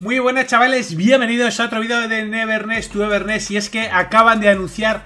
Muy buenas chavales, bienvenidos a otro vídeo de Neverness, to Everness. y es que acaban de anunciar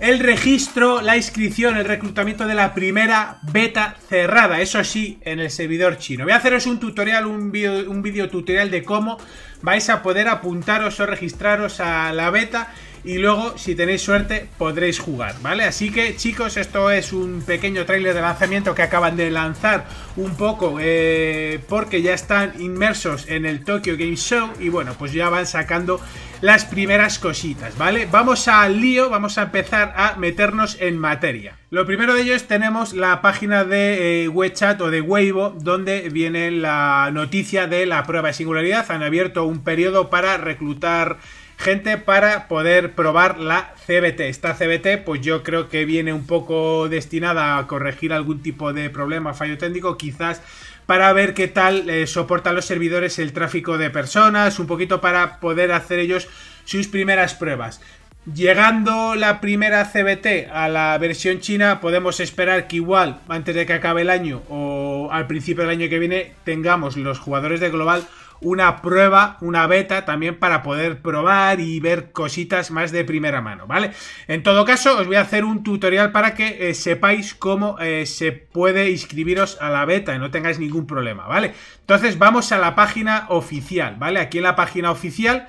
el registro, la inscripción, el reclutamiento de la primera beta cerrada, eso sí, en el servidor chino. Voy a haceros un tutorial, un vídeo un video tutorial de cómo vais a poder apuntaros o registraros a la beta y luego, si tenéis suerte, podréis jugar, ¿vale? Así que, chicos, esto es un pequeño tráiler de lanzamiento que acaban de lanzar un poco eh, porque ya están inmersos en el Tokyo Game Show y bueno, pues ya van sacando las primeras cositas, ¿vale? Vamos al lío, vamos a empezar a meternos en materia. Lo primero de ello es tenemos la página de eh, WeChat o de Weibo, donde viene la noticia de la prueba de singularidad. Han abierto un periodo para reclutar gente para poder probar la CBT. Esta CBT, pues yo creo que viene un poco destinada a corregir algún tipo de problema, fallo técnico, quizás para ver qué tal eh, soportan los servidores el tráfico de personas, un poquito para poder hacer ellos sus primeras pruebas. Llegando la primera CBT a la versión china, podemos esperar que igual antes de que acabe el año o al principio del año que viene tengamos los jugadores de global una prueba, una beta también para poder probar y ver cositas más de primera mano, ¿vale? En todo caso, os voy a hacer un tutorial para que eh, sepáis cómo eh, se puede inscribiros a la beta y no tengáis ningún problema, ¿vale? Entonces vamos a la página oficial, ¿vale? Aquí en la página oficial...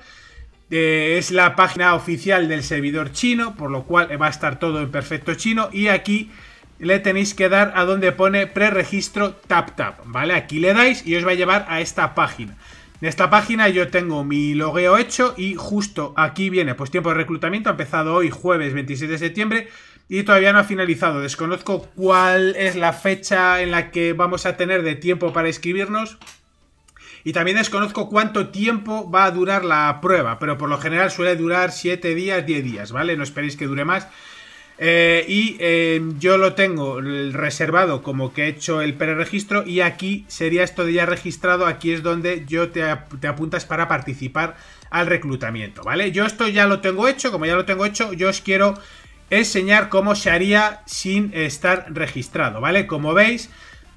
Eh, es la página oficial del servidor chino, por lo cual va a estar todo en perfecto chino. Y aquí le tenéis que dar a donde pone preregistro tap tap, ¿vale? Aquí le dais y os va a llevar a esta página. En esta página yo tengo mi logueo hecho y justo aquí viene, pues tiempo de reclutamiento, ha empezado hoy jueves 27 de septiembre y todavía no ha finalizado. Desconozco cuál es la fecha en la que vamos a tener de tiempo para escribirnos Y también desconozco cuánto tiempo va a durar la prueba, pero por lo general suele durar 7 días, 10 días, ¿vale? No esperéis que dure más. Eh, y em, yo lo tengo reservado como que he hecho el preregistro y aquí sería esto de ya registrado, aquí es donde yo te, apuntas para participar al reclutamiento, ¿vale? Yo esto ya lo tengo hecho, como ya lo tengo hecho, yo os quiero enseñar cómo se haría sin estar registrado, ¿vale? Como veis,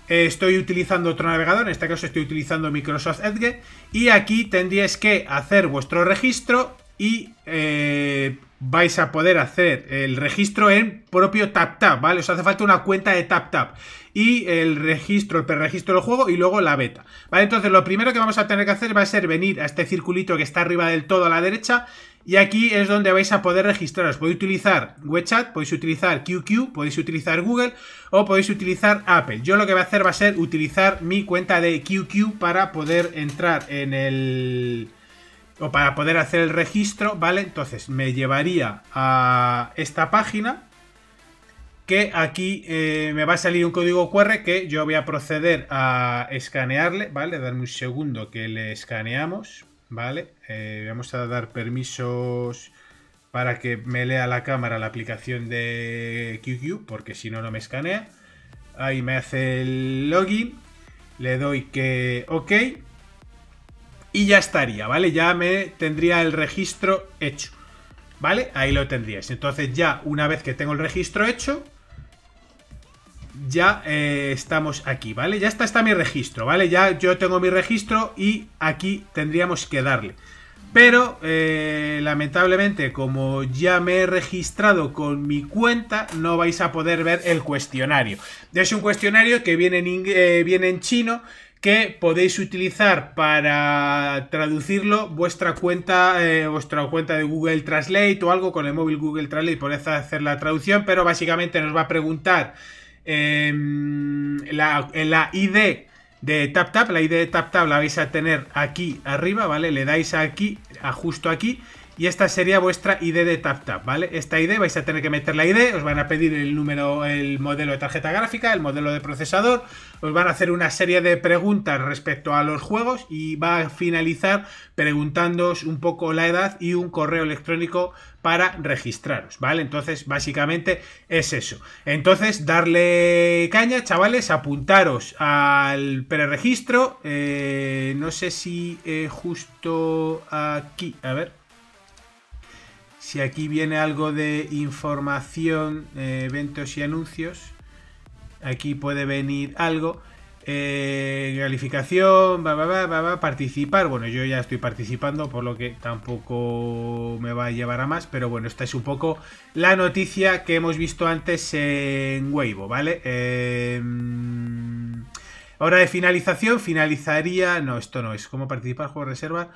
estoy utilizando otro navegador, en este caso estoy utilizando Microsoft Edge y aquí tendríais que hacer vuestro registro y eh, vais a poder hacer el registro en propio TapTap, ¿vale? Os hace falta una cuenta de TapTap y el registro, el preregistro del juego y luego la beta, ¿vale? Entonces lo primero que vamos a tener que hacer va a ser venir a este circulito que está arriba del todo a la derecha y aquí es donde vais a poder registraros. Podéis utilizar WeChat, podéis utilizar QQ, podéis utilizar Google o podéis utilizar Apple. Yo lo que voy a hacer va a ser utilizar mi cuenta de QQ para poder entrar en el o para poder hacer el registro, ¿vale? Entonces me llevaría a esta página que aquí eh, me va a salir un código QR que yo voy a proceder a escanearle, ¿vale? Darme un segundo que le escaneamos, ¿vale? Eh, vamos a dar permisos para que me lea la cámara la aplicación de QQ, porque si no, no me escanea. Ahí me hace el login, le doy que OK y ya estaría, ¿vale? Ya me tendría el registro hecho, ¿vale? Ahí lo tendríais. Entonces ya una vez que tengo el registro hecho, ya eh, estamos aquí, ¿vale? Ya está, está mi registro, ¿vale? Ya yo tengo mi registro y aquí tendríamos que darle. Pero, eh, lamentablemente, como ya me he registrado con mi cuenta, no vais a poder ver el cuestionario. Es un cuestionario que viene eh, viene en chino, que podéis utilizar para traducirlo vuestra cuenta, eh, vuestra cuenta de Google Translate o algo con el móvil Google Translate, podéis hacer la traducción, pero básicamente nos va a preguntar em, la, la ID de TapTap, la ID de TapTap la vais a tener aquí arriba, ¿vale? Le dais aquí, a justo aquí, y esta sería vuestra ID de TapTap, ¿vale? Esta ID vais a tener que meter la ID, os van a pedir el número, el modelo de tarjeta gráfica, el modelo de procesador, os van a hacer una serie de preguntas respecto a los juegos y va a finalizar preguntándoos un poco la edad y un correo electrónico para registraros, ¿vale? Entonces, básicamente es eso. Entonces, darle caña, chavales, apuntaros al preregistro. Eh, no sé si eh, justo aquí, a ver. Si aquí viene algo de información, eh, eventos y anuncios, aquí puede venir algo. Eh, calificación, va, va, va, participar. Bueno, yo ya estoy participando, por lo que tampoco me va a llevar a más, pero bueno, esta es un poco la noticia que hemos visto antes en Weibo, ¿vale? Eh, hora de finalización, finalizaría. No, esto no es. ¿Cómo participar? Juego reserva.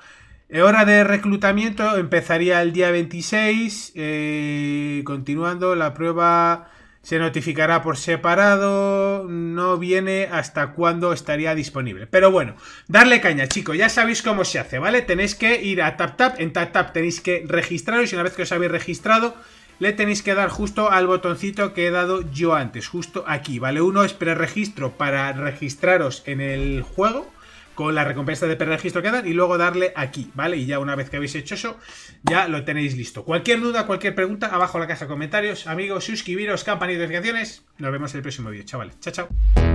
Hora de reclutamiento empezaría el día 26. Eh, continuando, la prueba se notificará por separado. No viene hasta cuándo estaría disponible. Pero bueno, darle caña, chicos. Ya sabéis cómo se hace, ¿vale? Tenéis que ir a TapTap. En TapTap tenéis que registraros y una vez que os habéis registrado, le tenéis que dar justo al botoncito que he dado yo antes, justo aquí, ¿vale? Uno es preregistro para registraros en el juego con la recompensa de preregistro que dan y luego darle aquí, ¿vale? Y ya una vez que habéis hecho eso, ya lo tenéis listo. Cualquier duda, cualquier pregunta, abajo en la caja de comentarios. Amigos, suscribiros, campanita de notificaciones. Nos vemos en el próximo vídeo, chavales. Chao, chao.